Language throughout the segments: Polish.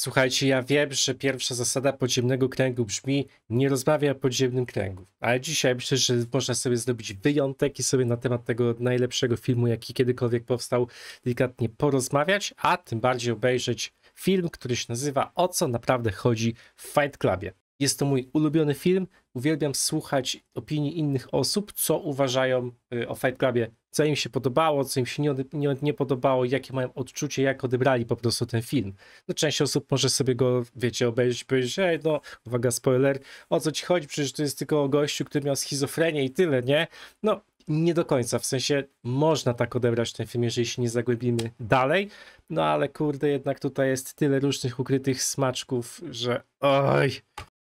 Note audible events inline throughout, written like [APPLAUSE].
Słuchajcie, ja wiem, że pierwsza zasada podziemnego kręgu brzmi nie rozmawia podziemnym kręgu, ale dzisiaj myślę, że można sobie zrobić wyjątek i sobie na temat tego najlepszego filmu, jaki kiedykolwiek powstał, delikatnie porozmawiać, a tym bardziej obejrzeć film, który się nazywa O co naprawdę chodzi w Fight Clubie. Jest to mój ulubiony film. Uwielbiam słuchać opinii innych osób, co uważają y, o Fight Clubie, co im się podobało, co im się nie, nie, nie podobało, jakie mają odczucie, jak odebrali po prostu ten film. No, część osób może sobie go, wiecie, obejrzeć i powiedzieć, ej, no, uwaga, spoiler, o co ci chodzi, przecież to jest tylko o gościu, który miał schizofrenię i tyle, nie? No, nie do końca, w sensie można tak odebrać ten film, jeżeli się nie zagłębimy dalej, no ale kurde, jednak tutaj jest tyle różnych ukrytych smaczków, że oj...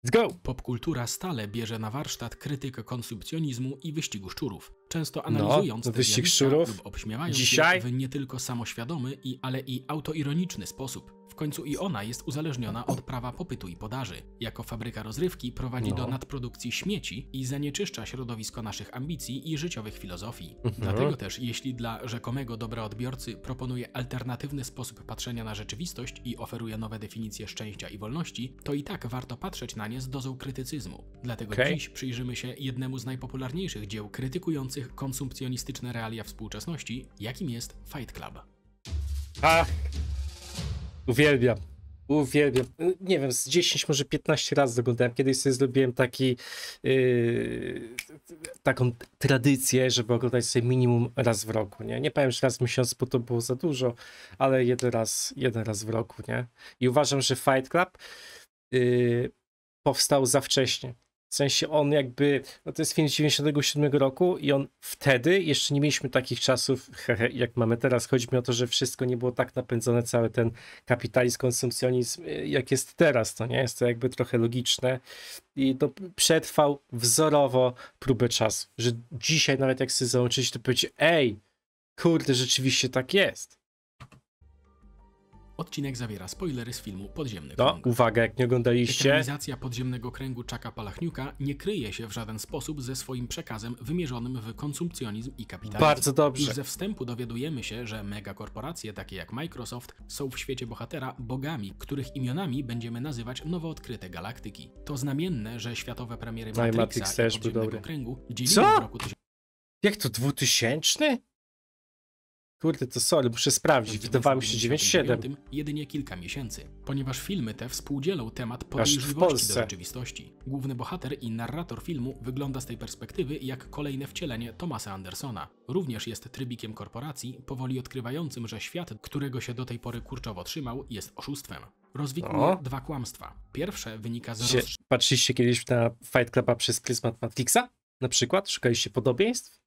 Let's go! Popkultura stale bierze na warsztat krytykę konsumpcjonizmu i wyścigu szczurów, często no, analizując no, te wyścig szczurów lub obśmiewając Dzisiaj? je w nie tylko samoświadomy, i, ale i autoironiczny sposób końcu i ona jest uzależniona od prawa popytu i podaży. Jako fabryka rozrywki prowadzi no. do nadprodukcji śmieci i zanieczyszcza środowisko naszych ambicji i życiowych filozofii. Mhm. Dlatego też, jeśli dla rzekomego dobra odbiorcy proponuje alternatywny sposób patrzenia na rzeczywistość i oferuje nowe definicje szczęścia i wolności, to i tak warto patrzeć na nie z dozą krytycyzmu. Dlatego okay. dziś przyjrzymy się jednemu z najpopularniejszych dzieł krytykujących konsumpcjonistyczne realia współczesności, jakim jest Fight Club. Uwielbiam. Uwielbiam. Y, nie wiem, z 10, może 15 razy oglądałem. Kiedyś sobie zrobiłem taki, yy, taką tradycję, żeby oglądać sobie minimum raz w roku, nie? Nie powiem, że raz w miesiącu, bo to było za dużo, ale jeden raz, jeden raz w roku, nie? I uważam, że Fight Club yy, powstał za wcześnie. W sensie on jakby, no to jest film z 97 roku i on wtedy, jeszcze nie mieliśmy takich czasów, hehe, jak mamy teraz, chodzi mi o to, że wszystko nie było tak napędzone, cały ten kapitalizm, konsumpcjonizm, y, jak jest teraz, to nie jest to jakby trochę logiczne i to przetrwał wzorowo próbę czasu, że dzisiaj nawet jak sobie załączyć, to powiedzieć, ej, kurde, rzeczywiście tak jest. Odcinek zawiera spoilery z filmu Podziemny kręg. No, uwaga, jak nie oglądaliście. Ekranizacja Podziemnego Kręgu Czaka Palachniuka nie kryje się w żaden sposób ze swoim przekazem wymierzonym w konsumpcjonizm i kapitalizm. Bardzo dobrze. Już ze wstępu dowiadujemy się, że megakorporacje takie jak Microsoft są w świecie bohatera bogami, których imionami będziemy nazywać nowo odkryte galaktyki. To znamienne, że światowe premiery no Matrixa Matrix i Podziemnego Kręgu dzieliły Co? w roku... Jak to, dwutysięczny? Kurde, to sorry, muszę sprawdzić. Wydawało mi się 9,7. Jedynie kilka miesięcy, ponieważ filmy te współdzielą temat podejrzliwości do rzeczywistości. Główny bohater i narrator filmu wygląda z tej perspektywy jak kolejne wcielenie Tomasa Andersona. Również jest trybikiem korporacji, powoli odkrywającym, że świat, którego się do tej pory kurczowo trzymał, jest oszustwem. Rozwikłuje dwa kłamstwa. Pierwsze wynika z... Gdzie, roz... Patrzyliście kiedyś na Fight Cluba przez pryzmat Matrixa? Na przykład? Szukaliście podobieństw?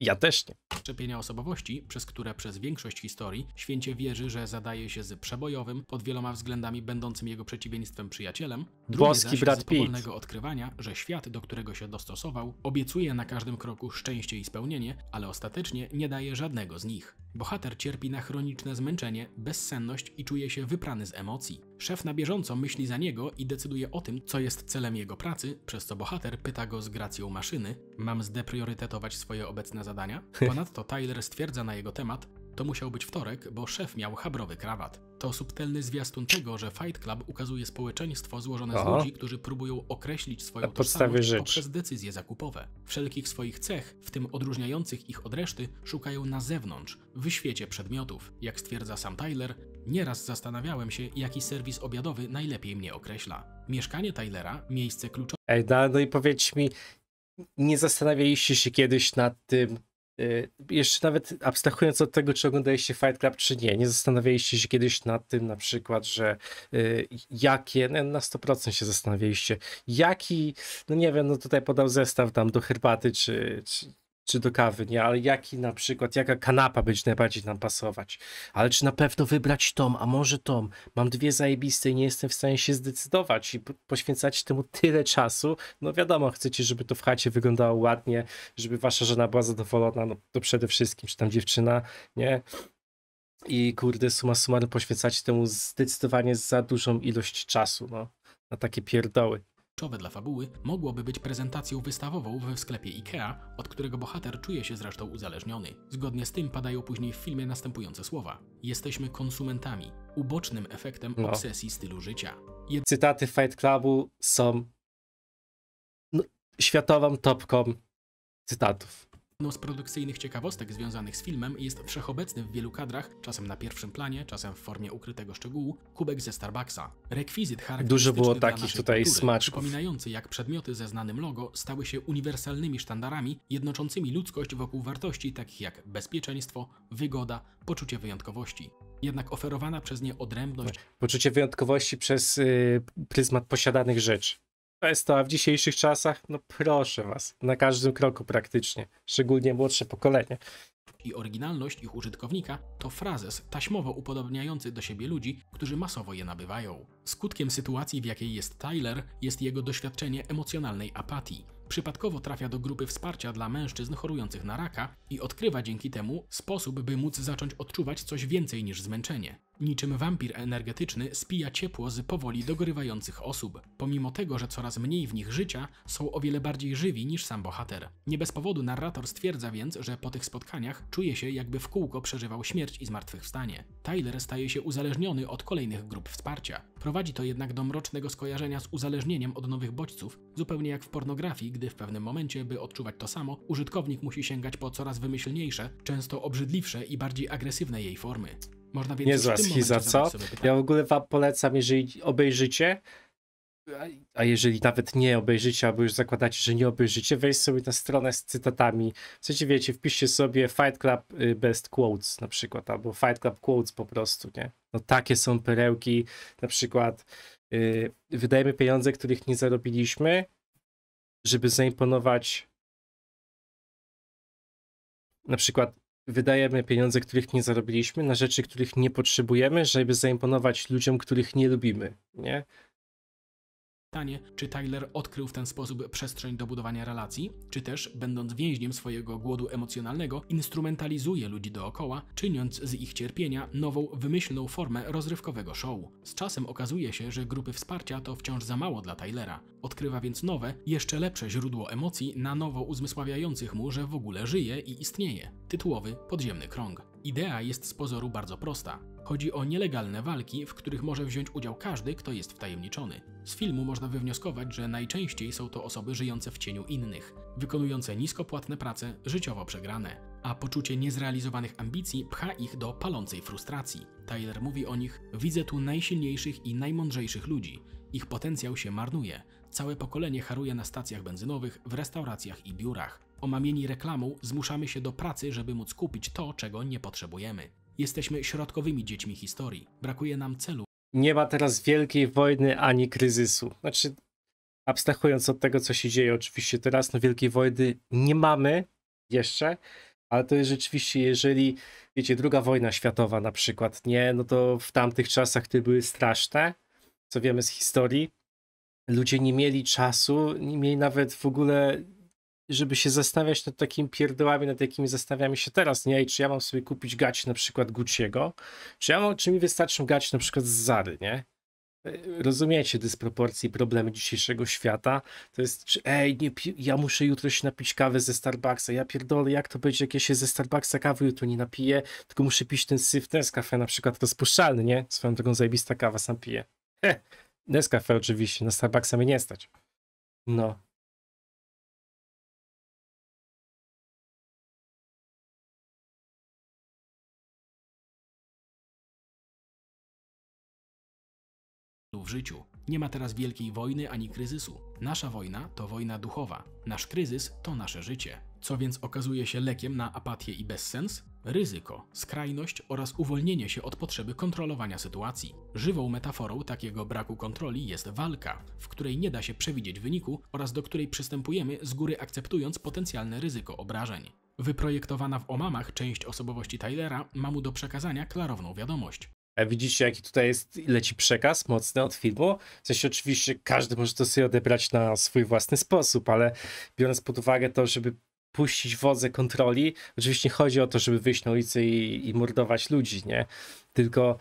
Ja też nie. Szczepienia osobowości, przez które przez większość historii święcie wierzy, że zadaje się z przebojowym, pod wieloma względami będącym jego przeciwieństwem przyjacielem, drugi brat Pitt. odkrywania, że świat, do którego się dostosował, obiecuje na każdym kroku szczęście i spełnienie, ale ostatecznie nie daje żadnego z nich. Bohater cierpi na chroniczne zmęczenie, bezsenność i czuje się wyprany z emocji. Szef na bieżąco myśli za niego i decyduje o tym, co jest celem jego pracy, przez co bohater pyta go z gracją maszyny: Mam zdepriorytetować swoje obecne zadania? [LAUGHS] Ponadto Tyler stwierdza na jego temat, to musiał być wtorek, bo szef miał habrowy krawat. To subtelny zwiastun tego, że Fight Club ukazuje społeczeństwo złożone z ludzi, którzy próbują określić swoją Na tożsamość rzecz. poprzez decyzje zakupowe. Wszelkich swoich cech, w tym odróżniających ich od reszty, szukają na zewnątrz, w świecie przedmiotów. Jak stwierdza sam Tyler, nieraz zastanawiałem się, jaki serwis obiadowy najlepiej mnie określa. Mieszkanie Tylera, miejsce kluczowe... Ej, no, no i powiedz mi, nie zastanawialiście się kiedyś nad tym, Y, jeszcze nawet abstrahując od tego, czy oglądaliście Fight Club, czy nie, nie zastanawialiście się kiedyś nad tym na przykład, że y, jakie, no, na 100% się zastanawialiście, jaki, no nie wiem, no tutaj podał zestaw tam do herbaty, czy, czy czy do kawy, nie, ale jaki na przykład, jaka kanapa będzie najbardziej nam pasować, ale czy na pewno wybrać tom, a może tom, mam dwie zajebiste i nie jestem w stanie się zdecydować i poświęcać temu tyle czasu, no wiadomo, chcecie, żeby to w chacie wyglądało ładnie, żeby wasza żona była zadowolona, no to przede wszystkim, czy tam dziewczyna, nie, i kurde, suma summarum poświęcacie temu zdecydowanie za dużą ilość czasu, no, na takie pierdoły kluczowe dla fabuły, mogłoby być prezentacją wystawową w sklepie IKEA, od którego bohater czuje się zresztą uzależniony. Zgodnie z tym padają później w filmie następujące słowa. Jesteśmy konsumentami, ubocznym efektem no. obsesji stylu życia. Jed Cytaty Fight Clubu są no, światową topką cytatów. Jedną z produkcyjnych ciekawostek związanych z filmem jest wszechobecny w wielu kadrach, czasem na pierwszym planie, czasem w formie ukrytego szczegółu, kubek ze Starbucksa. Rekwizyt charakterystyczny Dużo było takich tutaj smaczków. Przypominający, jak przedmioty ze znanym logo stały się uniwersalnymi sztandarami, jednoczącymi ludzkość wokół wartości takich jak bezpieczeństwo, wygoda, poczucie wyjątkowości jednak oferowana przez nie odrębność. Poczucie wyjątkowości przez y, pryzmat posiadanych rzeczy jest to, a w dzisiejszych czasach, no proszę was, na każdym kroku praktycznie, szczególnie młodsze pokolenie. I oryginalność ich użytkownika to frazes taśmowo upodobniający do siebie ludzi, którzy masowo je nabywają. Skutkiem sytuacji, w jakiej jest Tyler, jest jego doświadczenie emocjonalnej apatii. Przypadkowo trafia do grupy wsparcia dla mężczyzn chorujących na raka i odkrywa dzięki temu sposób, by móc zacząć odczuwać coś więcej niż zmęczenie. Niczym wampir energetyczny spija ciepło z powoli dogorywających osób, pomimo tego, że coraz mniej w nich życia, są o wiele bardziej żywi niż sam bohater. Nie bez powodu narrator stwierdza więc, że po tych spotkaniach czuje się jakby w kółko przeżywał śmierć i zmartwychwstanie. Tyler staje się uzależniony od kolejnych grup wsparcia. Prowadzi to jednak do mrocznego skojarzenia z uzależnieniem od nowych bodźców, zupełnie jak w pornografii, gdy w pewnym momencie, by odczuwać to samo, użytkownik musi sięgać po coraz wymyślniejsze, często obrzydliwsze i bardziej agresywne jej formy. Można więc Niezła schiza, co? Ja w ogóle wam polecam, jeżeli obejrzycie, a jeżeli nawet nie obejrzycie, albo już zakładacie, że nie obejrzycie, wejdź sobie na stronę z cytatami. W wiecie, wpiszcie sobie Fight Club y, Best Quotes na przykład, albo Fight Club Quotes po prostu, nie? No takie są perełki, na przykład yy, wydajemy pieniądze, których nie zarobiliśmy, żeby zaimponować na przykład wydajemy pieniądze, których nie zarobiliśmy, na rzeczy, których nie potrzebujemy, żeby zaimponować ludziom, których nie lubimy, nie? Pytanie, czy Tyler odkrył w ten sposób przestrzeń do budowania relacji, czy też, będąc więźniem swojego głodu emocjonalnego, instrumentalizuje ludzi dookoła, czyniąc z ich cierpienia nową, wymyślną formę rozrywkowego show. Z czasem okazuje się, że grupy wsparcia to wciąż za mało dla Tylera. Odkrywa więc nowe, jeszcze lepsze źródło emocji, na nowo uzmysławiających mu, że w ogóle żyje i istnieje. Tytułowy podziemny krąg. Idea jest z pozoru bardzo prosta. Chodzi o nielegalne walki, w których może wziąć udział każdy, kto jest wtajemniczony. Z filmu można wywnioskować, że najczęściej są to osoby żyjące w cieniu innych, wykonujące niskopłatne prace, życiowo przegrane, a poczucie niezrealizowanych ambicji pcha ich do palącej frustracji. Tyler mówi o nich: Widzę tu najsilniejszych i najmądrzejszych ludzi. Ich potencjał się marnuje. Całe pokolenie haruje na stacjach benzynowych, w restauracjach i biurach. Omamieni reklamą, zmuszamy się do pracy, żeby móc kupić to, czego nie potrzebujemy. Jesteśmy środkowymi dziećmi historii. Brakuje nam celu. Nie ma teraz wielkiej wojny ani kryzysu. Znaczy, abstrahując od tego, co się dzieje oczywiście teraz, no wielkiej wojny nie mamy jeszcze, ale to jest rzeczywiście, jeżeli, wiecie, druga wojna światowa na przykład, nie, no to w tamtych czasach te były straszne, co wiemy z historii, ludzie nie mieli czasu, nie mieli nawet w ogóle żeby się zastanawiać nad takimi pierdołami, nad jakimi zastanawiamy się teraz, nie? I czy ja mam sobie kupić gać na przykład Gucci'ego, czy ja mam, czy mi wystarczą gać na przykład z Zary, nie? E, rozumiecie dysproporcje i problemy dzisiejszego świata? To jest, czy, ej, nie ja muszę jutro się napić kawę ze Starbucksa. Ja pierdolę, jak to będzie, jak ja się ze Starbucksa kawy jutro nie napiję, tylko muszę pić ten syf Nescafe na przykład rozpuszczalny, nie? Swoją drogą zajebista kawa, sam piję. He, Nescafe oczywiście, na Starbucksa mnie nie stać. No, w życiu. Nie ma teraz wielkiej wojny ani kryzysu. Nasza wojna to wojna duchowa. Nasz kryzys to nasze życie. Co więc okazuje się lekiem na apatię i bezsens? Ryzyko, skrajność oraz uwolnienie się od potrzeby kontrolowania sytuacji. Żywą metaforą takiego braku kontroli jest walka, w której nie da się przewidzieć wyniku oraz do której przystępujemy z góry akceptując potencjalne ryzyko obrażeń. Wyprojektowana w omamach część osobowości Tylera ma mu do przekazania klarowną wiadomość. E, widzicie, jaki tutaj jest, leci przekaz mocny od filmu. W sensie oczywiście każdy może to sobie odebrać na swój własny sposób, ale biorąc pod uwagę to, żeby puścić wodze kontroli, oczywiście nie chodzi o to, żeby wyjść na ulicę i, i mordować ludzi, nie? Tylko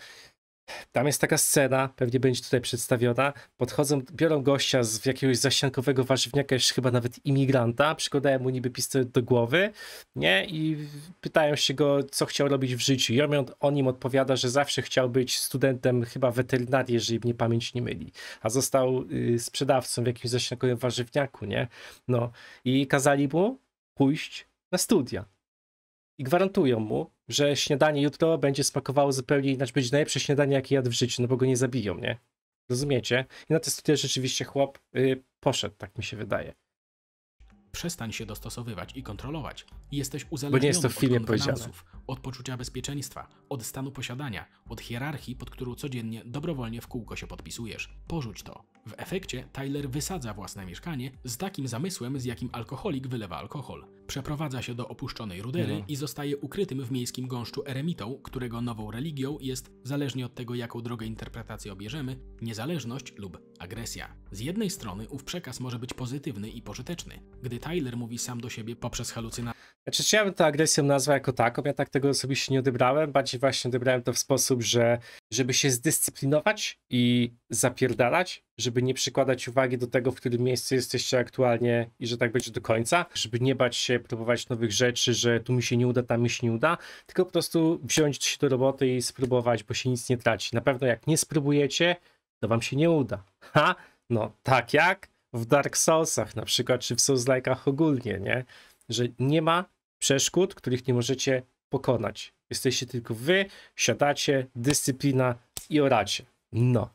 tam jest taka scena, pewnie będzie tutaj przedstawiona. Podchodzą, biorą gościa z jakiegoś zasiankowego warzywniaka, już chyba nawet imigranta, przykładają mu niby pistolet do głowy, nie? I pytają się go, co chciał robić w życiu. I on, o im odpowiada, że zawsze chciał być studentem chyba weterynarii, jeżeli mnie pamięć nie myli. A został y, sprzedawcą w jakimś zasiankowym warzywniaku, nie? No. I kazali mu pójść na studia i gwarantują mu, że śniadanie jutro będzie smakowało zupełnie inaczej, będzie najlepsze śniadanie, jakie jadł w życiu, no bo go nie zabiją, nie? Rozumiecie? I na te studia rzeczywiście chłop y, poszedł, tak mi się wydaje. Przestań się dostosowywać i kontrolować. Jesteś uzależniony jest od konwenansów, od poczucia bezpieczeństwa, od stanu posiadania, od hierarchii, pod którą codziennie dobrowolnie w kółko się podpisujesz. Porzuć to. W efekcie Tyler wysadza własne mieszkanie z takim zamysłem, z jakim alkoholik wylewa alkohol Przeprowadza się do opuszczonej rudery no. i zostaje ukrytym w miejskim gąszczu eremitą, którego nową religią jest, zależnie od tego jaką drogę interpretacji obierzemy, niezależność lub agresja. Z jednej strony ów przekaz może być pozytywny i pożyteczny, gdy Tyler mówi sam do siebie poprzez halucynacje znaczy, czy ja bym to agresją nazwał jako taką? Ja tak tego osobiście nie odebrałem. Bardziej właśnie odebrałem to w sposób, że żeby się zdyscyplinować i zapierdalać, żeby nie przykładać uwagi do tego, w którym miejscu jesteście aktualnie i że tak będzie do końca, żeby nie bać się próbować nowych rzeczy, że tu mi się nie uda, tam mi się nie uda, tylko po prostu wziąć się do roboty i spróbować, bo się nic nie traci. Na pewno jak nie spróbujecie, to wam się nie uda. Ha? No tak jak w Dark Soulsach na przykład, czy w Souls-like'ach ogólnie, nie? Że nie ma przeszkód, których nie możecie pokonać. Jesteście tylko wy, siadacie, dyscyplina i oracie. No.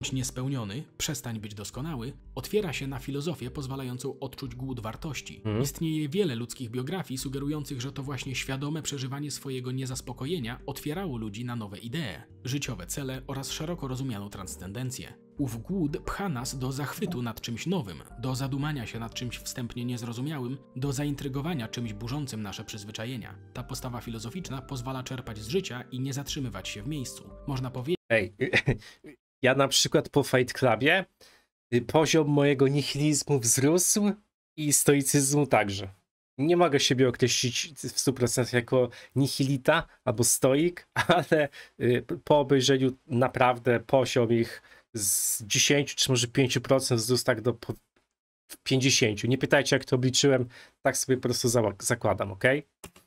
Bądź niespełniony, przestań być doskonały, otwiera się na filozofię pozwalającą odczuć głód wartości. Mhm. Istnieje wiele ludzkich biografii sugerujących, że to właśnie świadome przeżywanie swojego niezaspokojenia otwierało ludzi na nowe idee, życiowe cele oraz szeroko rozumianą transcendencję. Ów głód pcha nas do zachwytu nad czymś nowym, do zadumania się nad czymś wstępnie niezrozumiałym, do zaintrygowania czymś burzącym nasze przyzwyczajenia. Ta postawa filozoficzna pozwala czerpać z życia i nie zatrzymywać się w miejscu. Można powiedzieć, Ej, [LAUGHS] Ja na przykład po Fight Clubie y, poziom mojego nihilizmu wzrósł i stoicyzmu także. Nie mogę siebie określić w 100% jako nihilita albo stoik, [LAUGHS] ale y, po obejrzeniu naprawdę poziom ich z 10 czy może 5% wzrósł tak do w 50. Nie pytajcie, jak to obliczyłem, tak sobie po prostu zakładam, ok?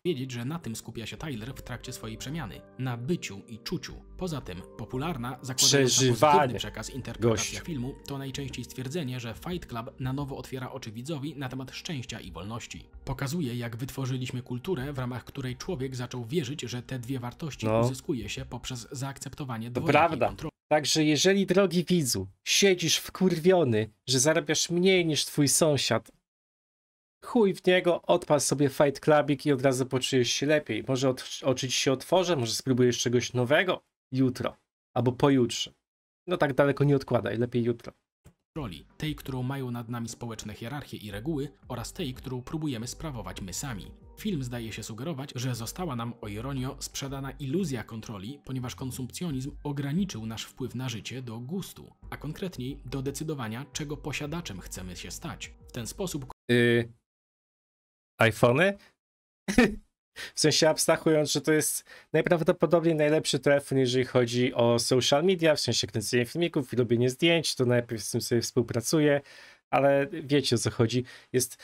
Wiedzieć, że na tym skupia się Tyler w trakcie swojej przemiany, na byciu i czuciu. Poza tym, popularna, zakładająca pozytywny przekaz interpretacja Gość. filmu, to najczęściej stwierdzenie, że Fight Club na nowo otwiera oczy widzowi na temat szczęścia i wolności. Pokazuje, jak wytworzyliśmy kulturę, w ramach której człowiek zaczął wierzyć, że te dwie wartości no. uzyskuje się poprzez zaakceptowanie dwojakiej kontroli. Także jeżeli, drogi widzu, siedzisz wkurwiony, że zarabiasz mniej niż twój sąsiad, chuj w niego, odpal sobie Fight Clubik i od razu poczujesz się lepiej. Może oczy ci się otworzą, może spróbujesz czegoś nowego jutro albo pojutrze. No tak daleko nie odkładaj, lepiej jutro roli, tej, którą mają nad nami społeczne hierarchie i reguły oraz tej, którą próbujemy sprawować my sami. Film zdaje się sugerować, że została nam o ironio sprzedana iluzja kontroli, ponieważ konsumpcjonizm ograniczył nasz wpływ na życie do gustu, a konkretniej do decydowania, czego posiadaczem chcemy się stać. W ten sposób. Iphone. Y, iPhony? [LAUGHS] W sensie abstrahując, że to jest najprawdopodobniej najlepszy telefon, jeżeli chodzi o social media, w sensie kręcenie filmików i robienie zdjęć, to najpierw z tym sobie współpracuję, ale wiecie o co chodzi. Jest,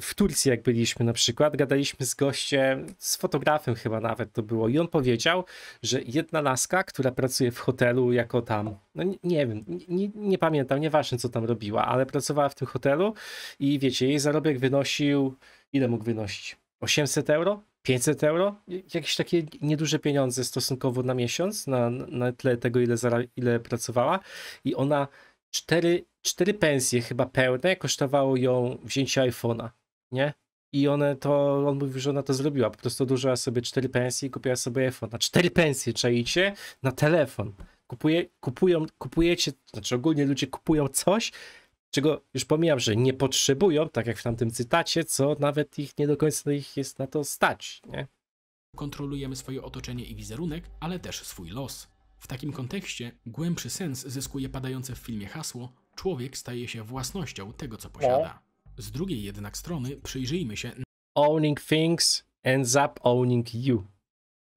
w Turcji jak byliśmy na przykład, gadaliśmy z gościem, z fotografem chyba nawet to było i on powiedział, że jedna laska, która pracuje w hotelu jako tam, no nie, wiem, nie, nie pamiętam, nieważne co tam robiła, ale pracowała w tym hotelu i wiecie, jej zarobek wynosił, ile mógł wynosić? 800 euro? 500 euro? Jakieś takie nieduże pieniądze stosunkowo na miesiąc, na, na tle tego, ile, zara, ile pracowała. I ona cztery, cztery pensje chyba pełne kosztowało ją wzięcie iPhone'a, nie? I one to, on mówił, że ona to zrobiła. Po prostu odłożyła sobie cztery pensje i kupiła sobie iPhone'a. Cztery pensje, czajcie, na telefon. Kupuje, kupują, kupujecie, znaczy ogólnie ludzie kupują coś, czego już pomijam, że nie potrzebują, tak jak w tamtym cytacie, co nawet ich nie do końca ich jest na to stać, nie? Kontrolujemy swoje otoczenie i wizerunek, ale też swój los. W takim kontekście głębszy sens zyskuje padające w filmie hasło człowiek staje się własnością tego, co posiada. Z drugiej jednak strony przyjrzyjmy się... Owning things ends up owning you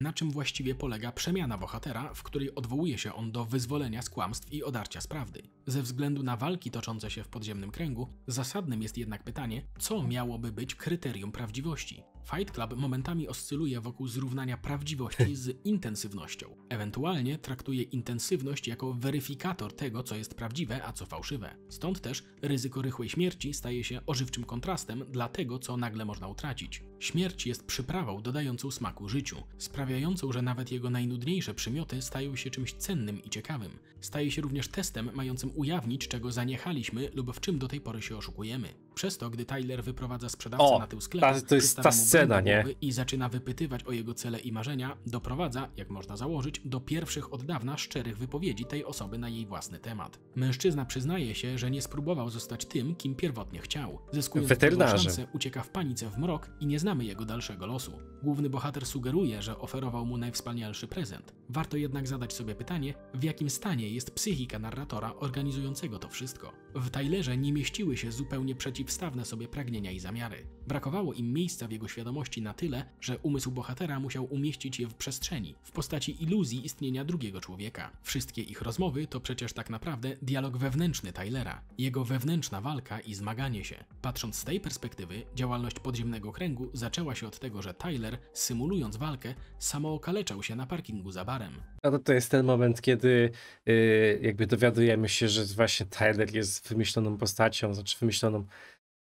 na czym właściwie polega przemiana bohatera, w której odwołuje się on do wyzwolenia z kłamstw i odarcia z prawdy. Ze względu na walki toczące się w podziemnym kręgu, zasadnym jest jednak pytanie, co miałoby być kryterium prawdziwości. Fight Club momentami oscyluje wokół zrównania prawdziwości z intensywnością. Ewentualnie traktuje intensywność jako weryfikator tego, co jest prawdziwe, a co fałszywe. Stąd też ryzyko rychłej śmierci staje się ożywczym kontrastem dla tego, co nagle można utracić. Śmierć jest przyprawą dodającą smaku życiu, sprawiającą, że nawet jego najnudniejsze przymioty stają się czymś cennym i ciekawym. Staje się również testem mającym ujawnić, czego zaniechaliśmy lub w czym do tej pory się oszukujemy. Przez to, gdy Tyler wyprowadza sprzedawcę o, na tył sklepu, ta, to jest ta scena, nie? I zaczyna wypytywać o jego cele i marzenia, doprowadza, jak można założyć, do pierwszych od dawna szczerych wypowiedzi tej osoby na jej własny temat. Mężczyzna przyznaje się, że nie spróbował zostać tym, kim pierwotnie chciał. Zyskując szansę, ucieka w panice w mrok i nie znamy jego dalszego losu. Główny bohater sugeruje, że oferował mu najwspanialszy prezent. Warto jednak zadać sobie pytanie, w jakim stanie jest psychika narratora organizującego to wszystko. W Tylerze nie mieściły się zupełnie przeciwko przeciwstawne sobie pragnienia i zamiary. Brakowało im miejsca w jego świadomości na tyle, że umysł bohatera musiał umieścić je w przestrzeni, w postaci iluzji istnienia drugiego człowieka. Wszystkie ich rozmowy to przecież tak naprawdę dialog wewnętrzny Tylera, jego wewnętrzna walka i zmaganie się. Patrząc z tej perspektywy, działalność podziemnego kręgu zaczęła się od tego, że Tyler, symulując walkę, samookaleczał się na parkingu za barem. No to, to jest ten moment, kiedy yy, jakby dowiadujemy się, że właśnie Tyler jest wymyśloną postacią, znaczy wymyśloną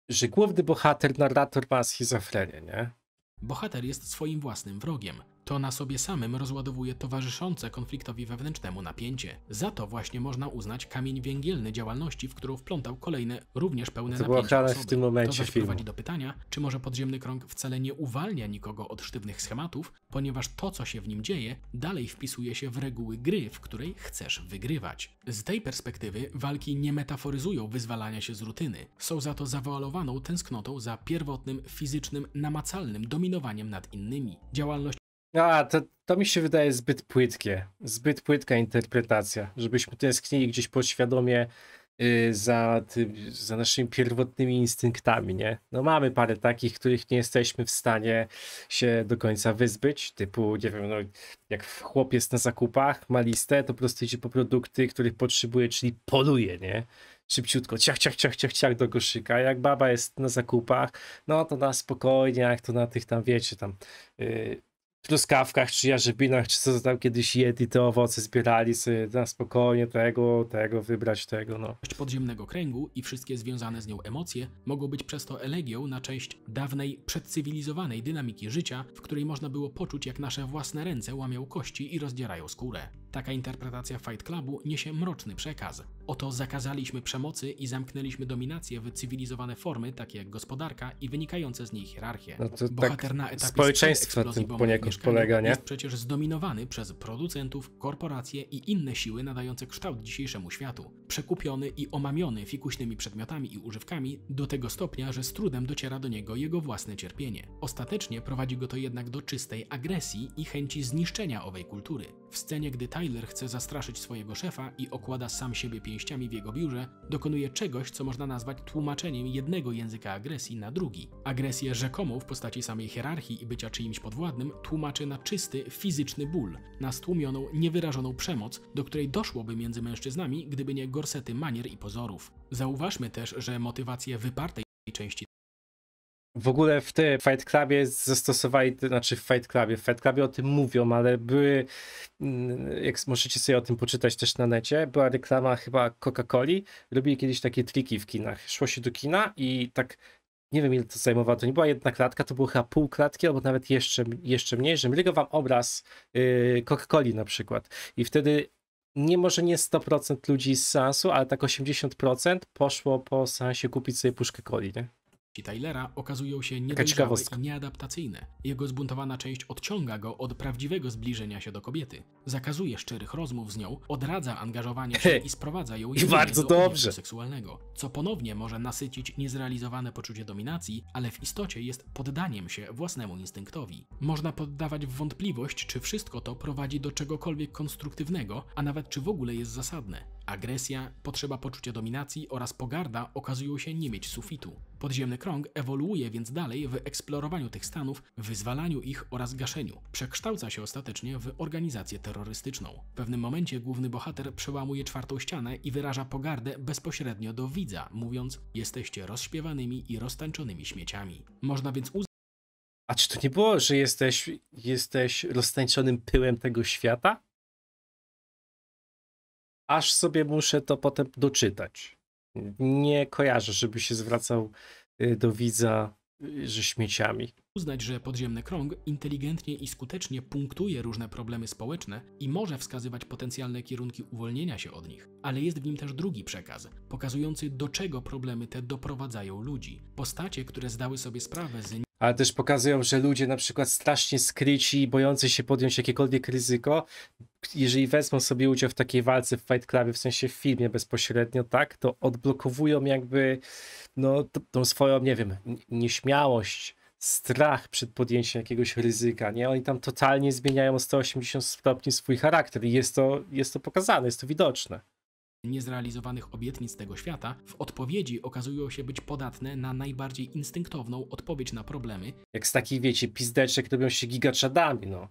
że główny bohater, narrator ma schizofrenię, nie? Bohater jest swoim własnym wrogiem to na sobie samym rozładowuje towarzyszące konfliktowi wewnętrznemu napięcie. Za to właśnie można uznać kamień węgielny działalności, w którą wplątał kolejne, również pełne to napięcie było osoby. w tym momencie To prowadzi do pytania, czy może podziemny krąg wcale nie uwalnia nikogo od sztywnych schematów, ponieważ to, co się w nim dzieje, dalej wpisuje się w reguły gry, w której chcesz wygrywać. Z tej perspektywy walki nie metaforyzują wyzwalania się z rutyny, są za to zawoalowaną tęsknotą za pierwotnym, fizycznym, namacalnym dominowaniem nad innymi. Działalność no, a, to, to mi się wydaje zbyt płytkie. Zbyt płytka interpretacja, żebyśmy tęsknili gdzieś podświadomie yy, za, tym, za naszymi pierwotnymi instynktami, nie? No mamy parę takich, których nie jesteśmy w stanie się do końca wyzbyć, typu, nie wiem, no, jak chłop jest na zakupach, ma listę, to po prostu idzie po produkty, których potrzebuje, czyli poluje, nie? szybciutko, ciach, ciach, ciach, ciach, ciach do koszyka. Jak baba jest na zakupach, no to na spokojnie, jak to na tych tam, wiecie, tam yy, truskawkach, czy jarzybinach, czy co tam kiedyś jedli, te owoce zbierali sobie na spokojnie tego, tego, wybrać tego, no. Podziemnego kręgu i wszystkie związane z nią emocje mogą być przez to elegią na część dawnej, przedcywilizowanej dynamiki życia, w której można było poczuć, jak nasze własne ręce łamią kości i rozdzierają skórę. Taka interpretacja Fight Clubu niesie mroczny przekaz. Oto zakazaliśmy przemocy i zamknęliśmy dominację w cywilizowane formy, takie jak gospodarka i wynikające z niej hierarchie. No to tak Bohater tak na etapie społeczeństwa tym poniekąd polega, nie? jest przecież zdominowany przez producentów, korporacje i inne siły nadające kształt dzisiejszemu światu. Przekupiony i omamiony fikuśnymi przedmiotami i używkami do tego stopnia, że z trudem dociera do niego jego własne cierpienie. Ostatecznie prowadzi go to jednak do czystej agresji i chęci zniszczenia owej kultury. W scenie, gdy Tyler chce zastraszyć swojego szefa i okłada sam siebie pięściami w jego biurze, dokonuje czegoś, co można nazwać tłumaczeniem jednego języka agresji na drugi. Agresję rzekomą w postaci samej hierarchii i bycia czyimś podwładnym tłumaczy na czysty, fizyczny ból, na stłumioną, niewyrażoną przemoc, do której doszłoby między mężczyznami, gdyby nie gorsety manier i pozorów. Zauważmy też, że motywacje wypartej części w ogóle w tym Fight Clubie zastosowali, znaczy w Fight Clubie, w Fight Clubie o tym mówią, ale były, mm, jak możecie sobie o tym poczytać też na necie, była reklama chyba Coca-Coli, robili kiedyś takie triki w kinach. Szło się do kina i tak, nie wiem ile to zajmowało, to nie była jedna klatka, to było chyba pół klatki, albo nawet jeszcze, jeszcze mniej, że mylego wam obraz yy, Coca-Coli na przykład. I wtedy nie może nie 100% ludzi z seansu, ale tak 80% poszło po seansie kupić sobie puszkę coli, nie? Tylera okazują się niedojrzałe i nieadaptacyjne. Jego zbuntowana część odciąga go od prawdziwego zbliżenia się do kobiety. Zakazuje szczerych rozmów z nią, odradza angażowanie się i sprowadza ją jedynie bardzo do dobrze. seksualnego, co ponownie może nasycić niezrealizowane poczucie dominacji, ale w istocie jest poddaniem się własnemu instynktowi. Można poddawać w wątpliwość, czy wszystko to prowadzi do czegokolwiek konstruktywnego, a nawet czy w ogóle jest zasadne. Agresja, potrzeba poczucia dominacji oraz pogarda okazują się nie mieć sufitu. Podziemny krąg ewoluuje więc dalej w eksplorowaniu tych stanów, wyzwalaniu ich oraz gaszeniu. Przekształca się ostatecznie w organizację terrorystyczną. W pewnym momencie główny bohater przełamuje czwartą ścianę i wyraża pogardę bezpośrednio do widza, mówiąc: Jesteście rozśpiewanymi i roztańczonymi śmieciami. Można więc uznać, a czy to nie było, że jesteś, jesteś roztańczonym pyłem tego świata? aż sobie muszę to potem doczytać. Nie kojarzę, żeby się zwracał y, do widza, że y, śmieciami. Uznać, że podziemny krąg inteligentnie i skutecznie punktuje różne problemy społeczne i może wskazywać potencjalne kierunki uwolnienia się od nich, ale jest w nim też drugi przekaz, pokazujący do czego problemy te doprowadzają ludzi. Postacie, które zdały sobie sprawę z ale też pokazują, że ludzie na przykład strasznie skryci i bojący się podjąć jakiekolwiek ryzyko, jeżeli wezmą sobie udział w takiej walce w Fight Clubie, w sensie w filmie bezpośrednio, tak, to odblokowują jakby no, tą swoją, nie wiem, nieśmiałość, strach przed podjęciem jakiegoś ryzyka, nie? Oni tam totalnie zmieniają o 180 stopni swój charakter i jest to, jest to pokazane, jest to widoczne niezrealizowanych obietnic tego świata, w odpowiedzi okazują się być podatne na najbardziej instynktowną odpowiedź na problemy. Jak z takich, wiecie, pizdeczek robią się gigaczadami, no.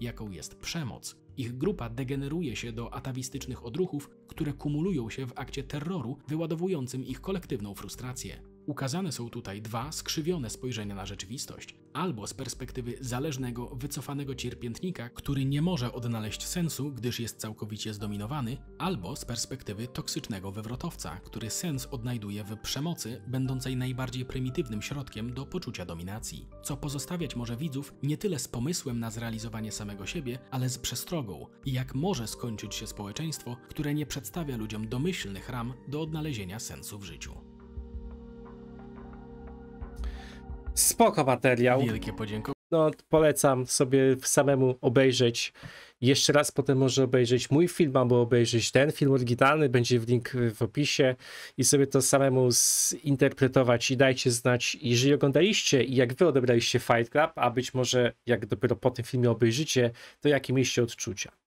Jaką jest przemoc. Ich grupa degeneruje się do atawistycznych odruchów, które kumulują się w akcie terroru wyładowującym ich kolektywną frustrację. Ukazane są tutaj dwa skrzywione spojrzenia na rzeczywistość, albo z perspektywy zależnego, wycofanego cierpiętnika, który nie może odnaleźć sensu, gdyż jest całkowicie zdominowany, albo z perspektywy toksycznego wywrotowca, który sens odnajduje w przemocy, będącej najbardziej prymitywnym środkiem do poczucia dominacji, co pozostawiać może widzów nie tyle z pomysłem na zrealizowanie samego siebie, ale z przestrogą, jak może skończyć się społeczeństwo, które nie przedstawia ludziom domyślnych ram do odnalezienia sensu w życiu. Spoko materiał. Wielkie podziękowanie. No, polecam sobie samemu obejrzeć. Jeszcze raz potem może obejrzeć mój film, albo obejrzeć ten film oryginalny, będzie w link w opisie i sobie to samemu zinterpretować i dajcie znać, jeżeli oglądaliście i jak wy odebraliście Fight Club, a być może jak dopiero po tym filmie obejrzycie, to jakie mieliście odczucia.